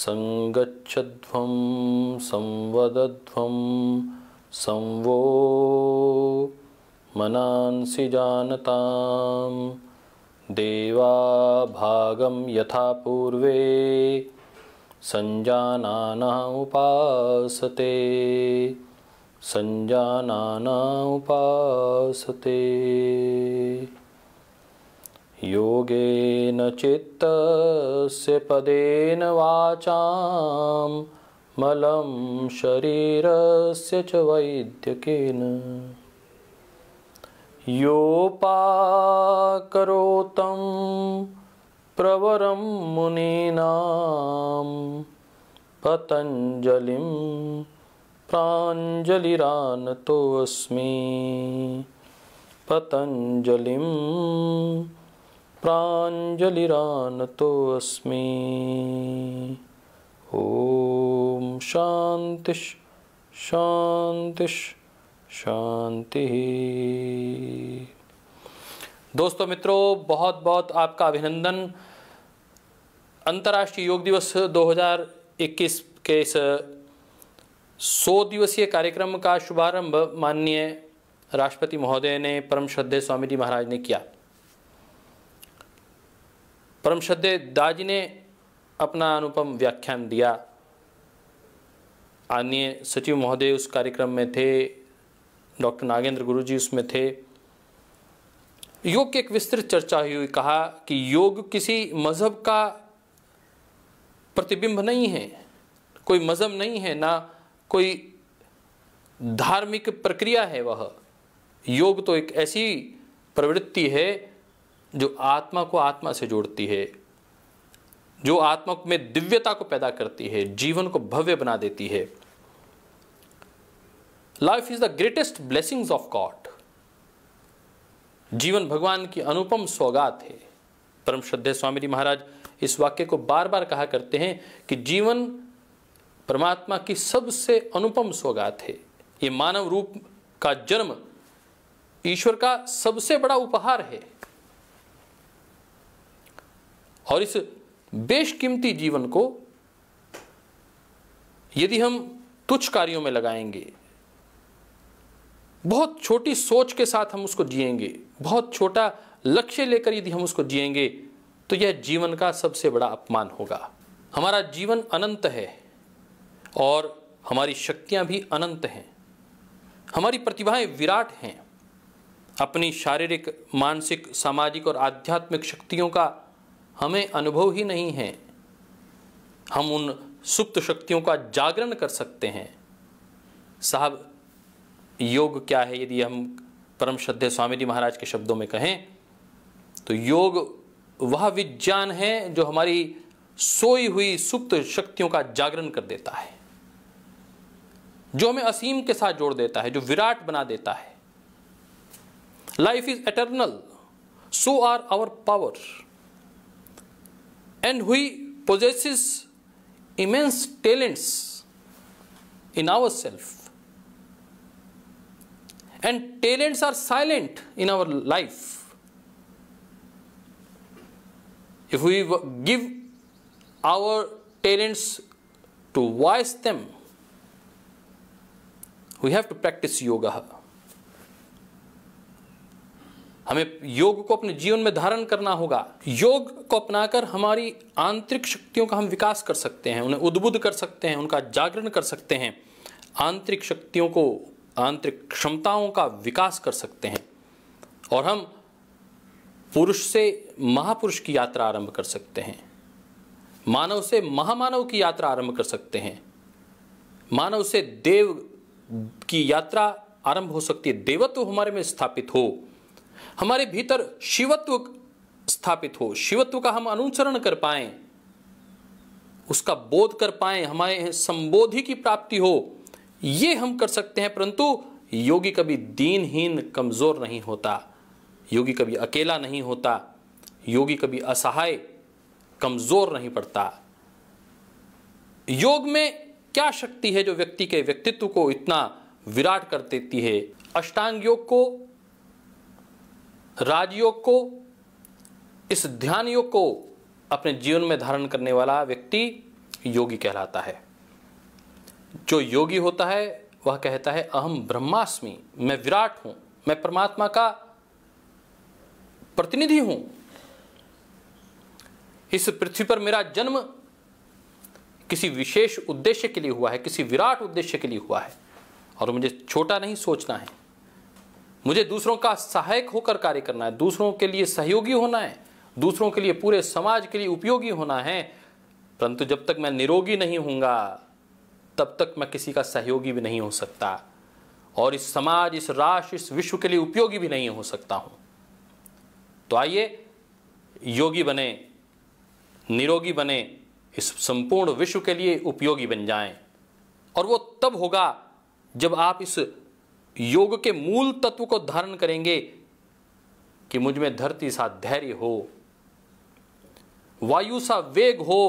संगछध्व संवदध्वं संवो जानता जानतां देवाभागं यथा पूर्वे सञ्जानाना उपासते सञ्जानाना उपासते योगेन चित्तस्य पदेन वाचां मलं शरीरस्य च वैद्यकेन योपाकरोतं प्रवरं मुनीनां पतञ्जलिं प्राञ्जलिरानतोऽस्मि पतञ्जलिम् प्राञ्जलिरानतोऽस्मि ॐ शांति शांति शांति दोस्तों मित्रों बहुत बहुत आपका अभिनंदन अंतर्राष्ट्रीय योग दिवस 2021 के इस सौ दिवसीय कार्यक्रम का शुभारंभ माननीय राष्ट्रपति महोदय ने परम श्रद्धे स्वामी जी महाराज ने किया परम श्रद्धे दाजी ने अपना अनुपम व्याख्यान दिया आदनीय सचिव महोदय उस कार्यक्रम में थे डॉक्टर नागेंद्र गुरु जी उसमें थे योग की एक विस्तृत चर्चा हुई कहा कि योग किसी मज़हब का प्रतिबिंब नहीं है कोई मज़हब नहीं है ना कोई धार्मिक प्रक्रिया है वह योग तो एक ऐसी प्रवृत्ति है जो आत्मा को आत्मा से जोड़ती है जो आत्मा में दिव्यता को पैदा करती है जीवन को भव्य बना देती है life is the greatest blessings of God जीवन भगवान की अनुपम सौगात है परम श्रद्धे स्वामी जी महाराज इस वाक्य को बार बार कहा करते हैं कि जीवन परमात्मा की सबसे अनुपम सौगात है ये मानव रूप का जन्म ईश्वर का सबसे बड़ा उपहार है और इस बेशकीमती जीवन को यदि हम तुच्छ कार्यों में लगाएंगे बहुत छोटी सोच के साथ हम उसको जिएंगे बहुत छोटा लक्ष्य लेकर यदि हम उसको जिएंगे तो यह जीवन का सबसे बड़ा अपमान होगा हमारा जीवन अनंत है और हमारी शक्तियां भी अनंत हैं हमारी प्रतिभाएं विराट हैं अपनी शारीरिक मानसिक सामाजिक और आध्यात्मिक शक्तियों का हमें अनुभव ही नहीं है हम उन सुप्त शक्तियों का जागरण कर सकते हैं साहब योग क्या है यदि हम परम श्रद्धे स्वामी जी महाराज के शब्दों में कहें तो योग वह विज्ञान है जो हमारी सोई हुई सुप्त शक्तियों का जागरण कर देता है जो हमें असीम के साथ जोड़ देता है जो विराट बना देता है life is eternal so are our power and we possesses immense talents in ourselves and talents are silent in our life if we give our talents to voice them we have to practice yoga हमें योग को अपने जीवन में धारण करना होगा योग को अपनाकर हमारी आंतरिक शक्तियों का हम विकास कर सकते हैं उन्हें उद्बुद्ध कर सकते हैं उनका जागरण कर सकते हैं आंतरिक शक्तियों को आंतरिक क्षमताओं का विकास कर सकते हैं और हम पुरुष से महापुरुष की यात्रा आरंभ कर सकते हैं मानव से महामानव की यात्रा आरंभ कर सकते हैं मानव से देव की यात्रा आरंभ हो सकती है देवत्व हमारे में स्थापित हो हमारे भीतर शिवत्व स्थापित हो शिवत्व का हम अनुसरण कर पाए उसका बोध कर पाए हमारे संबोधि की प्राप्ति हो ये हम कर सकते हैं परंतु योगी कभी दीनहीन कमज़ोर नहीं होता योगी कभी अकेला नहीं होता योगी कभी असहाय कमज़ोर नहीं पड़ता योग में क्या शक्ति है जो व्यक्ति के व्यक्तित्व को इतना विराट कर देती है अष्टांग योग को राजयोग को इस ध्यान योग को अपने जीवन में धारण करने वाला व्यक्ति योगी कहलाता है जो योगी होता है वह कहता है अहम ब्रह्मास्मि मैं विराट हूं मैं परमात्मा का प्रतिनिधि हूं इस पृथ्वी पर मेरा जन्म किसी विशेष उद्देश्य के लिए हुआ है किसी विराट उद्देश्य के लिए हुआ है और मुझे छोटा नहीं सोचना है मुझे दूसरों का सहायक होकर कार्य करना है दूसरों के लिए सहयोगी होना है दूसरों के लिए पूरे समाज के लिए उपयोगी होना है परंतु जब तक मैं निरोगी नहीं हूंगा तब तक मैं किसी का सहयोगी भी नहीं हो सकता और इस समाज इस राष्ट्र इस विश्व के लिए उपयोगी भी नहीं हो सकता हूं तो आइए योगी बने निरोगी बने इस संपूर्ण विश्व के लिए उपयोगी बन जाएं और वो तब होगा जब आप इस योग के मूल तत्व को धारण करेंगे कि मुझ में धरती सा धैर्य हो वायु सा वेग हो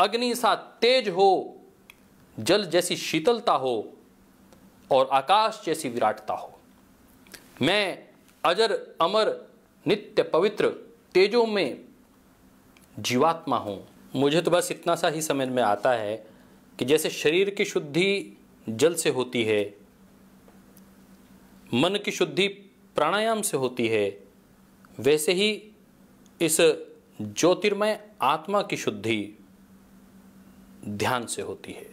अग्नि सा तेज हो जल जैसी शीतलता हो और आकाश जैसी विराटता हो मैं अजर अमर नित्य पवित्र तेजों में जीवात्मा हूं मुझे तो बस इतना सा ही समझ में आता है कि जैसे शरीर की शुद्धि जल से होती है मन की शुद्धि प्राणायाम से होती है वैसे ही इस ज्योतिर्मय आत्मा की शुद्धि ध्यान से होती है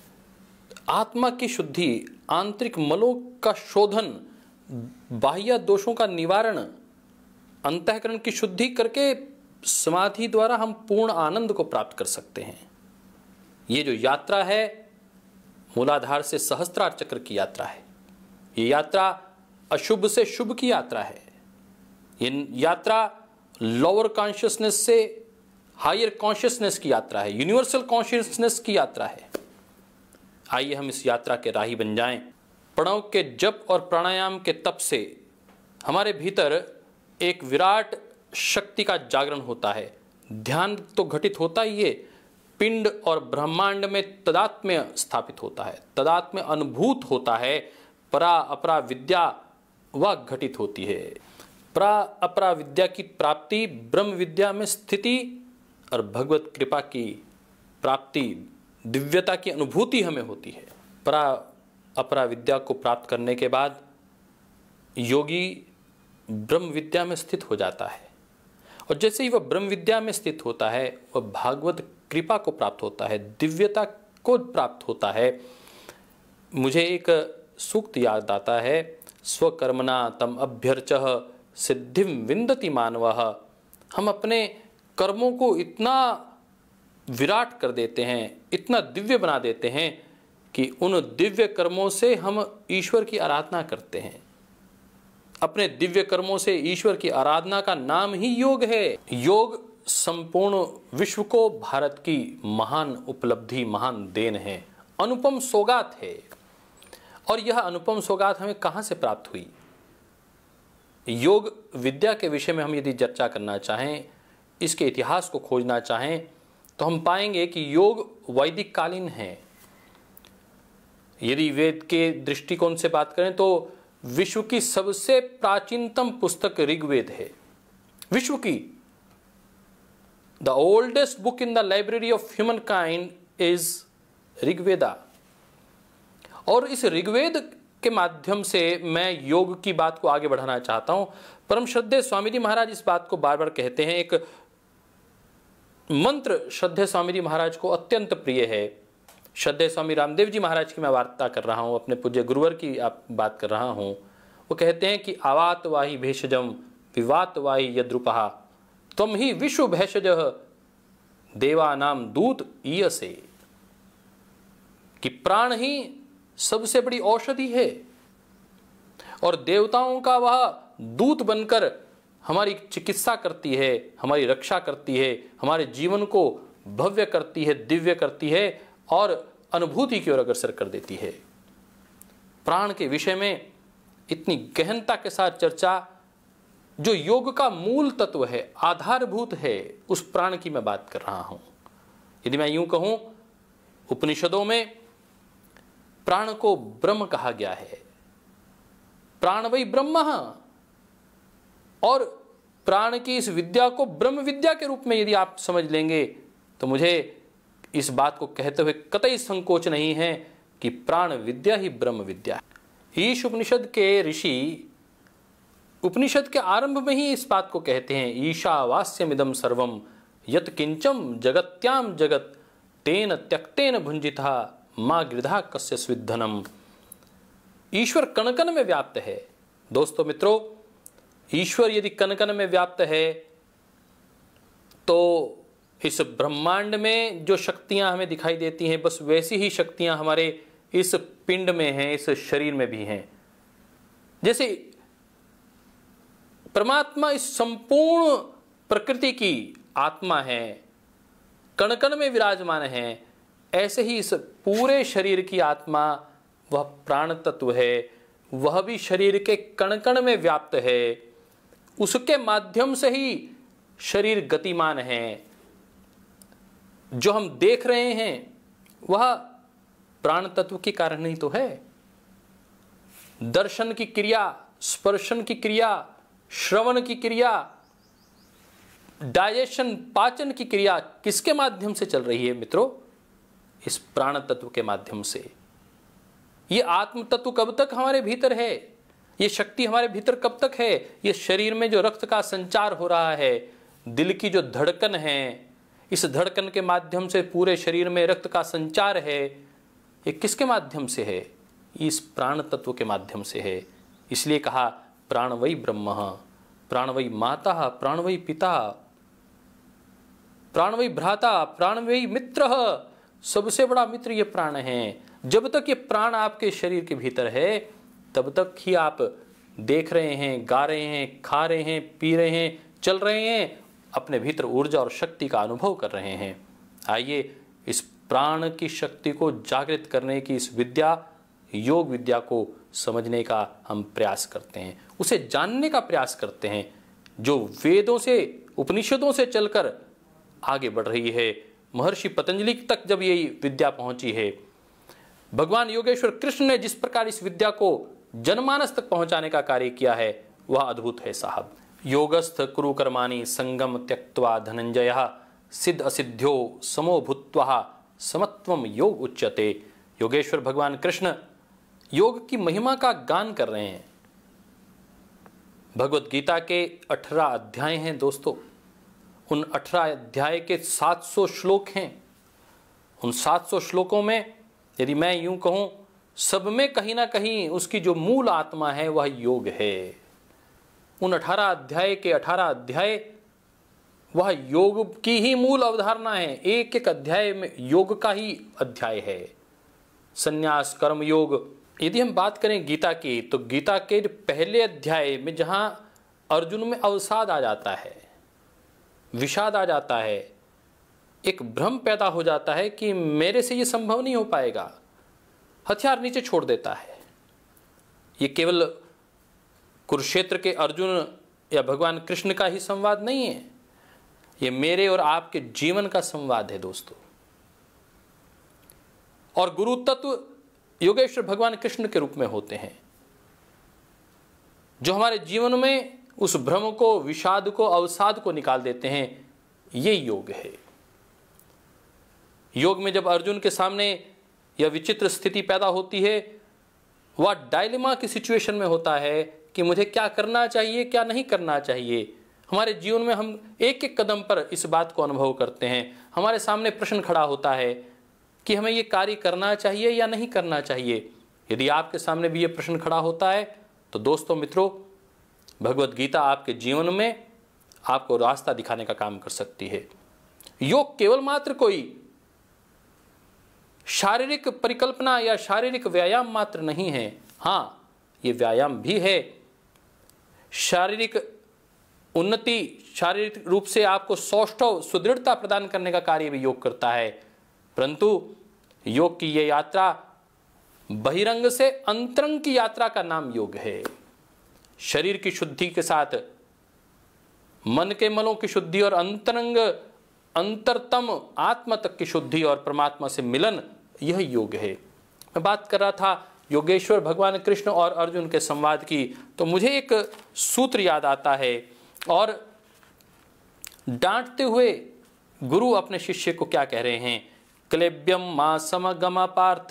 आत्मा की शुद्धि आंतरिक मलों का शोधन बाह्य दोषों का निवारण अंतकरण की शुद्धि करके समाधि द्वारा हम पूर्ण आनंद को प्राप्त कर सकते हैं ये जो यात्रा है मूलाधार से सहस्त्रार चक्र की यात्रा है ये यात्रा अशुभ से शुभ की यात्रा है ये यात्रा लोअर कॉन्शियसनेस से हायर कॉन्शियसनेस की यात्रा है यूनिवर्सल कॉन्शियसनेस की यात्रा है आइए हम इस यात्रा के राही बन जाएं। प्रणव के जप और प्राणायाम के तप से हमारे भीतर एक विराट शक्ति का जागरण होता है ध्यान तो घटित होता ही है पिंड और ब्रह्मांड में तदात्म्य स्थापित होता है तदात्म्य अनुभूत होता है परा अपरा विद्या वाक घटित होती है प्रा अपरा विद्या की प्राप्ति ब्रह्म विद्या में स्थिति और भगवत कृपा की प्राप्ति दिव्यता की अनुभूति हमें होती है प्रा अपरा विद्या को प्राप्त करने के बाद योगी ब्रह्म विद्या में स्थित हो जाता है और जैसे ही वह ब्रह्म विद्या में स्थित होता है वह भागवत कृपा को प्राप्त होता है दिव्यता को प्राप्त होता है मुझे एक सूक्त याद आता है स्वकर्मना तम अभ्यर्च सिद्धि विंदति मानव हम अपने कर्मों को इतना विराट कर देते हैं इतना दिव्य बना देते हैं कि उन दिव्य कर्मों से हम ईश्वर की आराधना करते हैं अपने दिव्य कर्मों से ईश्वर की आराधना का नाम ही योग है योग संपूर्ण विश्व को भारत की महान उपलब्धि महान देन है अनुपम सौगात है और यह अनुपम सौगात हमें कहाँ से प्राप्त हुई योग विद्या के विषय में हम यदि चर्चा करना चाहें इसके इतिहास को खोजना चाहें तो हम पाएंगे कि योग वैदिक कालीन है यदि वेद के दृष्टिकोण से बात करें तो विश्व की सबसे प्राचीनतम पुस्तक ऋग्वेद है विश्व की the oldest book in the library of human kind is Rigveda और इस ऋग्वेद के माध्यम से मैं योग की बात को आगे बढ़ाना चाहता हूं परम श्रद्धे स्वामी जी महाराज इस बात को बार बार कहते हैं एक मंत्र श्रद्धे स्वामी जी महाराज को अत्यंत प्रिय है श्रद्धे स्वामी रामदेव जी महाराज की मैं वार्ता कर रहा हूं अपने पूज्य गुरुवर की आप बात कर रहा हूं वो कहते हैं कि आवातवाही भेषजम विवातवाही यद्रुपहा तम ही विश्व भेषज देवानाम दूत ईय से कि प्राण ही सबसे बड़ी औषधि है और देवताओं का वह दूत बनकर हमारी चिकित्सा करती है हमारी रक्षा करती है हमारे जीवन को भव्य करती है दिव्य करती है और अनुभूति की ओर अग्रसर कर देती है प्राण के विषय में इतनी गहनता के साथ चर्चा जो योग का मूल तत्व है आधारभूत है उस प्राण की मैं बात कर रहा हूं यदि मैं यूं कहूं उपनिषदों में प्राण को ब्रह्म कहा गया है प्राण वही ब्रह्म और प्राण की इस विद्या को ब्रह्म विद्या के रूप में यदि आप समझ लेंगे तो मुझे इस बात को कहते हुए कतई संकोच नहीं है कि प्राण विद्या ही ब्रह्म विद्या ईश उपनिषद के ऋषि उपनिषद के आरंभ में ही इस बात को कहते हैं ईशावास्यमिदम सर्वम यत किंचम जगत्याम जगत तेन त्यक्तेन भुंजिता माँ गृधा कस्य स्विधनम ईश्वर कणकन में व्याप्त है दोस्तों मित्रों ईश्वर यदि कणकन में व्याप्त है तो इस ब्रह्मांड में जो शक्तियां हमें दिखाई देती हैं बस वैसी ही शक्तियां हमारे इस पिंड में हैं इस शरीर में भी हैं जैसे परमात्मा इस संपूर्ण प्रकृति की आत्मा है कणकण में विराजमान है ऐसे ही इस पूरे शरीर की आत्मा वह प्राण तत्व है वह भी शरीर के कण कण में व्याप्त है उसके माध्यम से ही शरीर गतिमान है जो हम देख रहे हैं वह प्राण तत्व के कारण ही तो है दर्शन की क्रिया स्पर्शन की क्रिया श्रवण की क्रिया डाइजेशन पाचन की क्रिया किसके माध्यम से चल रही है मित्रों इस प्राण तत्व के माध्यम से ये आत्म तत्व कब तक हमारे भीतर है ये शक्ति हमारे भीतर कब तक है ये शरीर में जो रक्त का संचार हो रहा है दिल की जो धड़कन है इस धड़कन के माध्यम से पूरे शरीर में रक्त का संचार है ये किसके माध्यम से है इस प्राण तत्व के माध्यम से है इसलिए कहा प्राणवयी ब्रह्म प्राणवयी माता प्राणवयी पिता प्राणवयी भ्राता प्राणवयी मित्र सबसे बड़ा मित्र ये प्राण है जब तक ये प्राण आपके शरीर के भीतर है तब तक ही आप देख रहे हैं गा रहे हैं खा रहे हैं पी रहे हैं चल रहे हैं अपने भीतर ऊर्जा और शक्ति का अनुभव कर रहे हैं आइए इस प्राण की शक्ति को जागृत करने की इस विद्या योग विद्या को समझने का हम प्रयास करते हैं उसे जानने का प्रयास करते हैं जो वेदों से उपनिषदों से चलकर आगे बढ़ रही है महर्षि पतंजलि तक जब ये विद्या पहुंची है भगवान योगेश्वर कृष्ण ने जिस प्रकार इस विद्या को जनमानस तक पहुंचाने का कार्य किया है वह अद्भुत है साहब योगस्थ कुरुकर्माणी संगम त्यक्वा धनंजय सिद्ध असिद्ध्यो समो भूत्वा योग उच्चते योगेश्वर भगवान कृष्ण योग की महिमा का गान कर रहे हैं भगवत गीता के अठारह अध्याय हैं दोस्तों उन अठारह अध्याय के 700 श्लोक हैं उन 700 श्लोकों में यदि मैं यूं कहूं सब में कहीं ना कहीं उसकी जो मूल आत्मा है वह योग है उन अठारह अध्याय के अठारह अध्याय वह योग की ही मूल अवधारणा है एक एक अध्याय में योग का ही अध्याय है संन्यास कर्म योग यदि हम बात करें गीता की तो गीता के पहले अध्याय में जहाँ अर्जुन में अवसाद आ जाता है विषाद आ जाता है एक भ्रम पैदा हो जाता है कि मेरे से ये संभव नहीं हो पाएगा हथियार नीचे छोड़ देता है ये केवल कुरुक्षेत्र के अर्जुन या भगवान कृष्ण का ही संवाद नहीं है ये मेरे और आपके जीवन का संवाद है दोस्तों और गुरु तत्व योगेश्वर भगवान कृष्ण के रूप में होते हैं जो हमारे जीवन में उस भ्रम को विषाद को अवसाद को निकाल देते हैं ये योग है योग में जब अर्जुन के सामने यह विचित्र स्थिति पैदा होती है वह डायलिमा की सिचुएशन में होता है कि मुझे क्या करना चाहिए क्या नहीं करना चाहिए हमारे जीवन में हम एक एक कदम पर इस बात को अनुभव करते हैं हमारे सामने प्रश्न खड़ा होता है कि हमें ये कार्य करना चाहिए या नहीं करना चाहिए यदि आपके सामने भी ये प्रश्न खड़ा होता है तो दोस्तों मित्रों भगवत गीता आपके जीवन में आपको रास्ता दिखाने का काम कर सकती है योग केवल मात्र कोई शारीरिक परिकल्पना या शारीरिक व्यायाम मात्र नहीं है हाँ ये व्यायाम भी है शारीरिक उन्नति शारीरिक रूप से आपको सौष्ठव सुदृढ़ता प्रदान करने का कार्य भी योग करता है परंतु योग की यह यात्रा बहिरंग से अंतरंग की यात्रा का नाम योग है शरीर की शुद्धि के साथ मन के मलों की शुद्धि और अंतरंग अंतरतम आत्म तक की शुद्धि और परमात्मा से मिलन यह योग है मैं बात कर रहा था योगेश्वर भगवान कृष्ण और अर्जुन के संवाद की तो मुझे एक सूत्र याद आता है और डांटते हुए गुरु अपने शिष्य को क्या कह रहे हैं क्लेब्यम मा समम पार्थ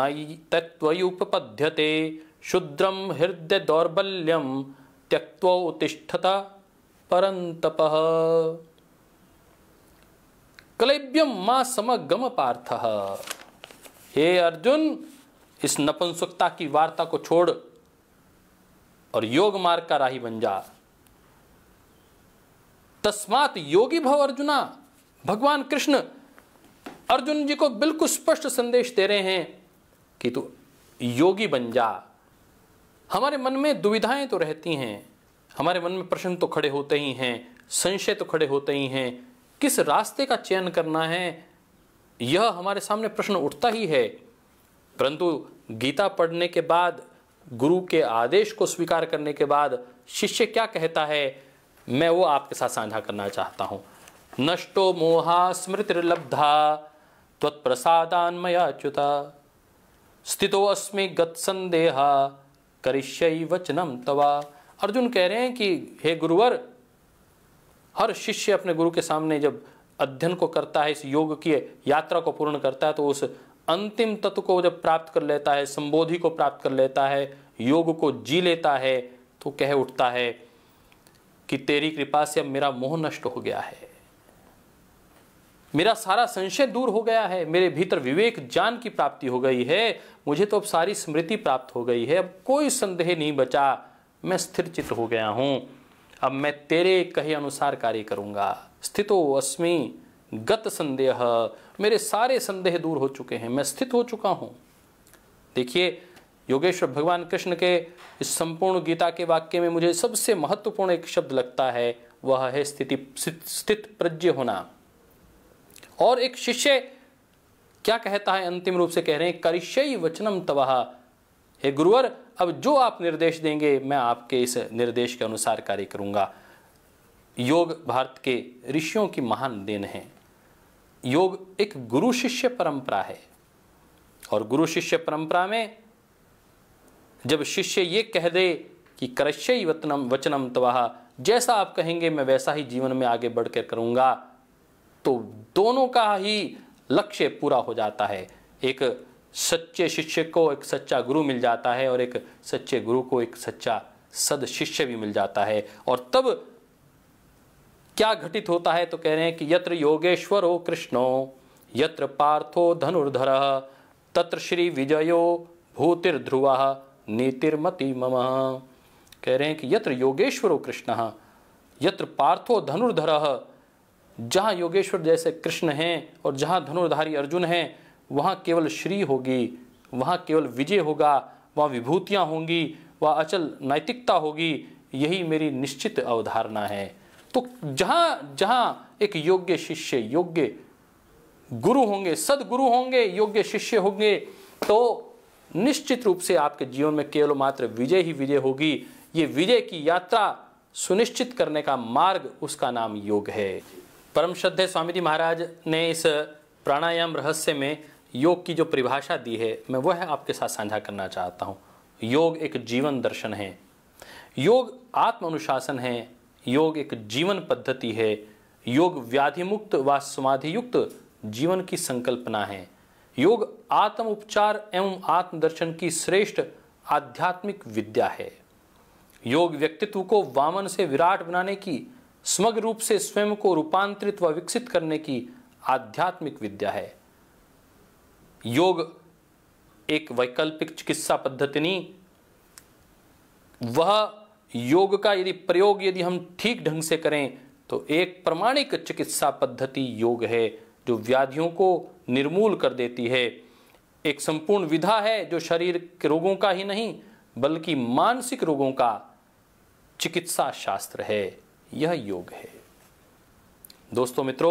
नई उपपद्यते शुद्रम हृदय दौर्बल्यम त्यक्तोतिष्ठता परंतप कलेब्यम माँ समगम पार्थ हे अर्जुन इस नपुंसुकता की वार्ता को छोड़ और योग मार्ग का राही बन जा तस्मात योगी भव अर्जुना भगवान कृष्ण अर्जुन जी को बिल्कुल स्पष्ट संदेश दे रहे हैं कि तू योगी बन जा हमारे मन में दुविधाएं तो रहती हैं हमारे मन में प्रश्न तो खड़े होते ही हैं संशय तो खड़े होते ही हैं किस रास्ते का चयन करना है यह हमारे सामने प्रश्न उठता ही है परंतु गीता पढ़ने के बाद गुरु के आदेश को स्वीकार करने के बाद शिष्य क्या कहता है मैं वो आपके साथ साझा करना चाहता हूँ नष्टो मोहा स्मृतिर्लब्धा त्वत्प्रसादान्मयाच्युता स्थितो अस्मि संदेहा करिष्यई वचनम तवा अर्जुन कह रहे हैं कि हे गुरुवर हर शिष्य अपने गुरु के सामने जब अध्ययन को करता है इस योग की यात्रा को पूर्ण करता है तो उस अंतिम तत्व को जब प्राप्त कर लेता है संबोधि को प्राप्त कर लेता है योग को जी लेता है तो कह उठता है कि तेरी कृपा से अब मेरा मोह नष्ट हो गया है मेरा सारा संशय दूर हो गया है मेरे भीतर विवेक ज्ञान की प्राप्ति हो गई है मुझे तो अब सारी स्मृति प्राप्त हो गई है अब कोई संदेह नहीं बचा मैं स्थिर चित्त हो गया हूँ अब मैं तेरे कहे अनुसार कार्य करूँगा स्थितो अस्मि गत संदेह मेरे सारे संदेह दूर हो चुके हैं मैं स्थित हो चुका हूँ देखिए योगेश्वर भगवान कृष्ण के इस संपूर्ण गीता के वाक्य में मुझे सबसे महत्वपूर्ण एक शब्द लगता है वह है स्थिति स्थित प्रज्ञ होना और एक शिष्य क्या कहता है अंतिम रूप से कह रहे हैं करिशई वचनम तबाह हे गुरुवर अब जो आप निर्देश देंगे मैं आपके इस निर्देश के अनुसार कार्य करूंगा योग भारत के ऋषियों की महान देन है योग एक गुरु शिष्य परंपरा है और गुरु शिष्य परंपरा में जब शिष्य ये कह दे कि करश्य वतनम वचनम तवाह जैसा आप कहेंगे मैं वैसा ही जीवन में आगे बढ़कर करूंगा तो दोनों का ही लक्ष्य पूरा हो जाता है एक सच्चे शिष्य को एक सच्चा गुरु मिल जाता है और एक सच्चे गुरु को एक सच्चा सद शिष्य भी मिल जाता है और तब क्या घटित होता है तो कह रहे हैं कि यत्र हो कृष्णो यत्र पार्थो धनुर्धर तत्र श्री विजयो भूतिर्ध्रुव नीतिर्मति मम कह रहे हैं कि यत्र योगेश्वरो कृष्ण यत्र पार्थो धनुर्धर जहाँ योगेश्वर जैसे कृष्ण हैं और जहाँ धनुर्धारी अर्जुन हैं वहाँ केवल श्री होगी वहाँ केवल विजय होगा वहाँ विभूतियाँ होंगी वहाँ अचल नैतिकता होगी यही मेरी निश्चित अवधारणा है तो जहाँ जहाँ एक योग्य शिष्य योग्य गुरु होंगे सदगुरु होंगे योग्य शिष्य होंगे तो निश्चित रूप से आपके जीवन में केवल मात्र विजय ही विजय होगी ये विजय की यात्रा सुनिश्चित करने का मार्ग उसका नाम योग है परम श्रद्धे स्वामी जी महाराज ने इस प्राणायाम रहस्य में योग की जो परिभाषा दी है मैं वह आपके साथ साझा करना चाहता हूँ योग एक जीवन दर्शन है योग आत्म अनुशासन है योग एक जीवन पद्धति है योग व्याधिमुक्त व समाधि युक्त जीवन की संकल्पना है योग आत्म उपचार एवं आत्मदर्शन की श्रेष्ठ आध्यात्मिक विद्या है योग व्यक्तित्व को वामन से विराट बनाने की समग्र रूप से स्वयं को रूपांतरित व विकसित करने की आध्यात्मिक विद्या है योग एक वैकल्पिक चिकित्सा पद्धति नहीं वह योग का यदि प्रयोग यदि हम ठीक ढंग से करें तो एक प्रमाणिक चिकित्सा पद्धति योग है जो व्याधियों को निर्मूल कर देती है एक संपूर्ण विधा है जो शरीर के रोगों का ही नहीं बल्कि मानसिक रोगों का चिकित्सा शास्त्र है यह योग है दोस्तों मित्रों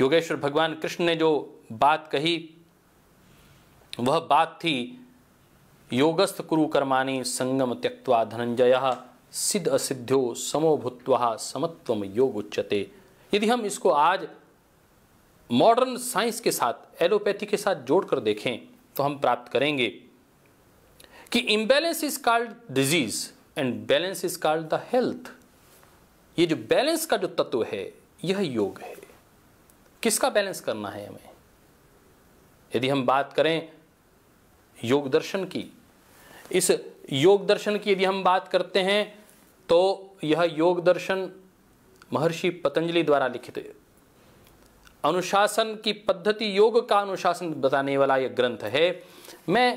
योगेश्वर भगवान कृष्ण ने जो बात कही वह बात थी योगस्थ कुरु कर्माणी संगम त्यक्वा धनंजय सिद्ध असिद्धो समो भूत्वा समत्वम योग उच्चते यदि हम इसको आज मॉडर्न साइंस के साथ एलोपैथी के साथ जोड़कर देखें तो हम प्राप्त करेंगे कि imbalance is called disease and balance is called the health ये जो बैलेंस का जो तत्व है यह योग है किसका बैलेंस करना है हमें यदि हम बात करें योग दर्शन की इस योग दर्शन की यदि हम बात करते हैं तो यह योग दर्शन महर्षि पतंजलि द्वारा लिखित अनुशासन की पद्धति योग का अनुशासन बताने वाला यह ग्रंथ है मैं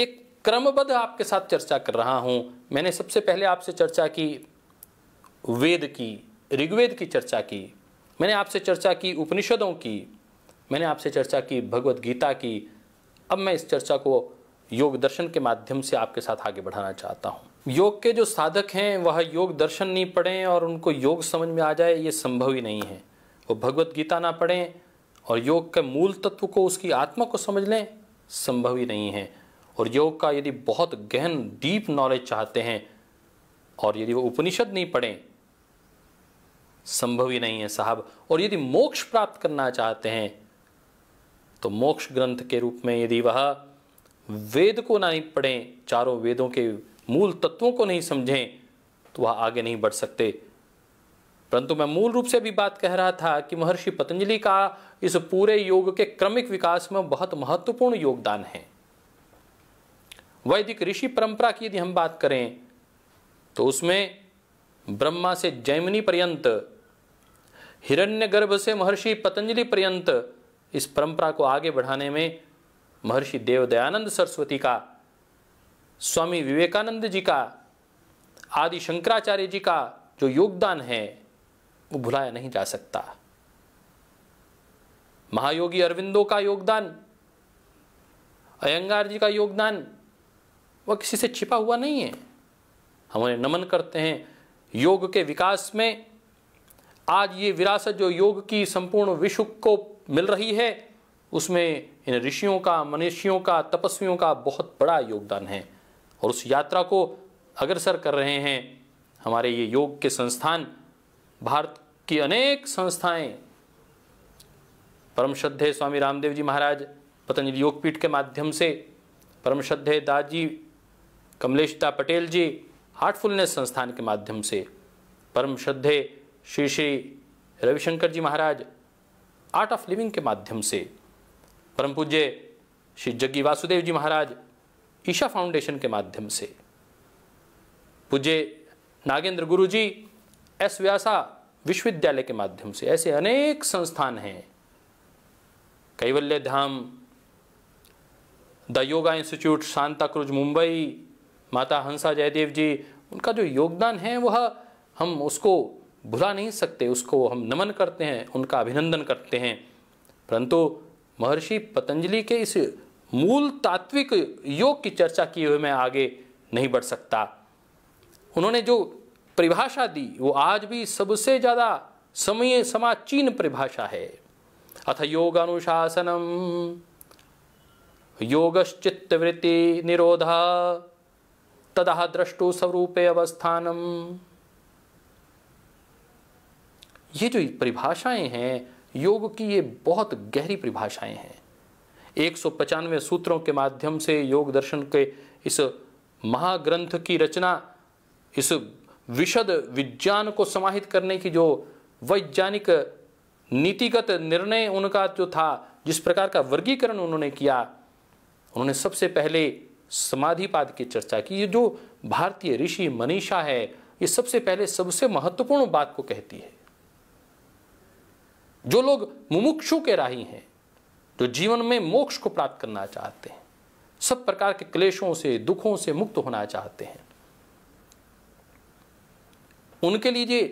एक क्रमबद्ध आपके साथ चर्चा कर रहा हूँ मैंने सबसे पहले आपसे चर्चा की वेद की ऋग्वेद की चर्चा की मैंने आपसे चर्चा की उपनिषदों की मैंने आपसे चर्चा की भगवत गीता की अब मैं इस चर्चा को योग दर्शन के माध्यम से आपके साथ आगे बढ़ाना चाहता हूँ योग के जो साधक हैं वह योग दर्शन नहीं पढ़ें और उनको योग समझ में आ जाए ये संभव ही नहीं है वो भगवत गीता ना पढ़ें और योग के मूल तत्व को उसकी आत्मा को समझ लें संभव ही नहीं है और योग का यदि बहुत गहन डीप नॉलेज चाहते हैं और यदि वो उपनिषद नहीं पढ़ें संभव ही नहीं है साहब और यदि मोक्ष प्राप्त करना चाहते हैं तो मोक्ष ग्रंथ के रूप में यदि वह वेद को ना पढ़ें चारों वेदों के मूल तत्वों को नहीं समझें तो वह आगे नहीं बढ़ सकते परंतु मैं मूल रूप से भी बात कह रहा था कि महर्षि पतंजलि का इस पूरे योग के क्रमिक विकास में बहुत महत्वपूर्ण योगदान है वैदिक ऋषि परंपरा की यदि हम बात करें तो उसमें ब्रह्मा से जैमिनी पर्यंत हिरण्य गर्भ से महर्षि पतंजलि पर्यंत इस परंपरा को आगे बढ़ाने में महर्षि देवदयानंद सरस्वती का स्वामी विवेकानंद जी का आदि शंकराचार्य जी का जो योगदान है वो भुलाया नहीं जा सकता महायोगी अरविंदो का योगदान अयंगार जी का योगदान वह किसी से छिपा हुआ नहीं है हम उन्हें नमन करते हैं योग के विकास में आज ये विरासत जो योग की संपूर्ण विश्व को मिल रही है उसमें इन ऋषियों का मनुष्यों का तपस्वियों का बहुत बड़ा योगदान है और उस यात्रा को अग्रसर कर रहे हैं हमारे ये योग के संस्थान भारत की अनेक संस्थाएं परम श्रद्धे स्वामी रामदेव जी महाराज पतंजलि योगपीठ के माध्यम से परम श्रद्धे दाजी कमलेशता पटेल जी हार्टफुलनेस संस्थान के माध्यम से परम श्रद्धे Shri Shri Ravishankar ji Maharaj art of living के माध्यम से परम पूज्य श्री जग्गी वासुदेव जी महाराज ईशा फाउंडेशन के माध्यम से पूज्य नागेंद्र गुरु जी एस व्यासा विश्वविद्यालय के माध्यम से ऐसे अनेक संस्थान हैं Kaivalya Dham the yoga institute Santa Cruz Mumbai Mata Hansa Jaydev जी उनका जो योगदान है वह हम उसको भुला नहीं सकते उसको हम नमन करते हैं उनका अभिनंदन करते हैं परंतु महर्षि पतंजलि के इस मूल तात्विक योग की चर्चा किए हुए मैं आगे नहीं बढ़ सकता उन्होंने जो परिभाषा दी वो आज भी सबसे ज़्यादा समय समाचीन परिभाषा है अथ योग अनुशासनम वृत्ति निरोधा तदा दृष्टु स्वरूपे अवस्थानम ये जो परिभाषाएं हैं योग की ये बहुत गहरी परिभाषाएं हैं एक सौ पचानवे सूत्रों के माध्यम से योग दर्शन के इस महाग्रंथ की रचना इस विशद विज्ञान को समाहित करने की जो वैज्ञानिक नीतिगत निर्णय उनका जो था जिस प्रकार का वर्गीकरण उन्होंने किया उन्होंने सबसे पहले समाधिपाद की चर्चा की ये जो भारतीय ऋषि मनीषा है ये सबसे पहले सबसे महत्वपूर्ण बात को कहती है जो लोग मुमुक्षु के राही हैं जो जीवन में मोक्ष को प्राप्त करना चाहते हैं सब प्रकार के क्लेशों से दुखों से मुक्त होना चाहते हैं उनके लिए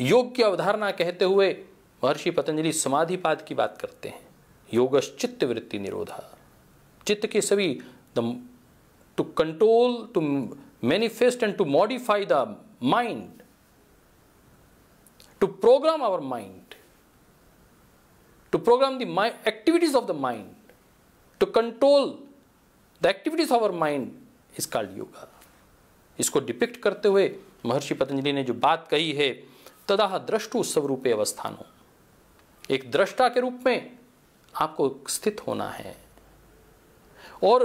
योग की अवधारणा कहते हुए महर्षि पतंजलि समाधिपाद की बात करते हैं योगश्चित्त वृत्ति निरोधा चित्त के सभी to control to manifest and to modify the mind to program our mind to program the activities of the mind to control the activities of our mind is called yoga इसको डिपिक्ट करते हुए महर्षि पतंजलि ने जो बात कही है तदाह दृष्टु स्वरूपे अवस्थानों एक दृष्टा के रूप में आपको स्थित होना है और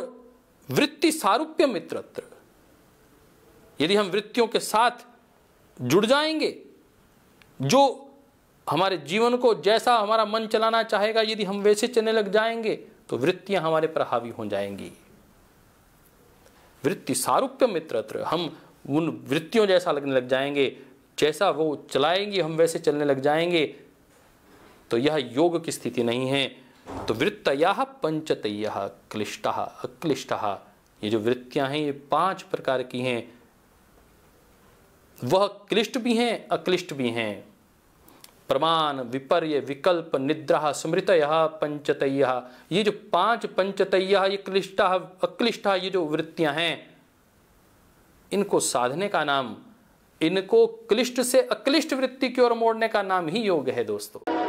वृत्ति सारूप्य मित्रत्र यदि हम वृत्तियों के साथ जुड़ जाएंगे जो हमारे जीवन को जैसा हमारा मन चलाना चाहेगा यदि हम वैसे चलने लग जाएंगे तो वृत्तियां हमारे पर हावी हो जाएंगी वृत्ति सारूप्य मित्रत्र हम उन वृत्तियों जैसा लगने लग जाएंगे जैसा वो चलाएंगी हम वैसे चलने लग जाएंगे तो यह योग की स्थिति नहीं है तो वृत्तया पंचतय क्लिष्ट अक्लिष्ट ये जो वृत्तियां हैं ये पांच प्रकार की हैं वह क्लिष्ट भी हैं अक्लिष्ट भी हैं प्रमाण विपर्य विकल्प निद्रा स्मृत पंचतय ये जो पांच पंचतय ये क्लिष्ट अक्लिष्ट ये जो वृत्तियां हैं इनको साधने का नाम इनको क्लिष्ट से अक्लिष्ट वृत्ति की ओर मोड़ने का नाम ही योग है दोस्तों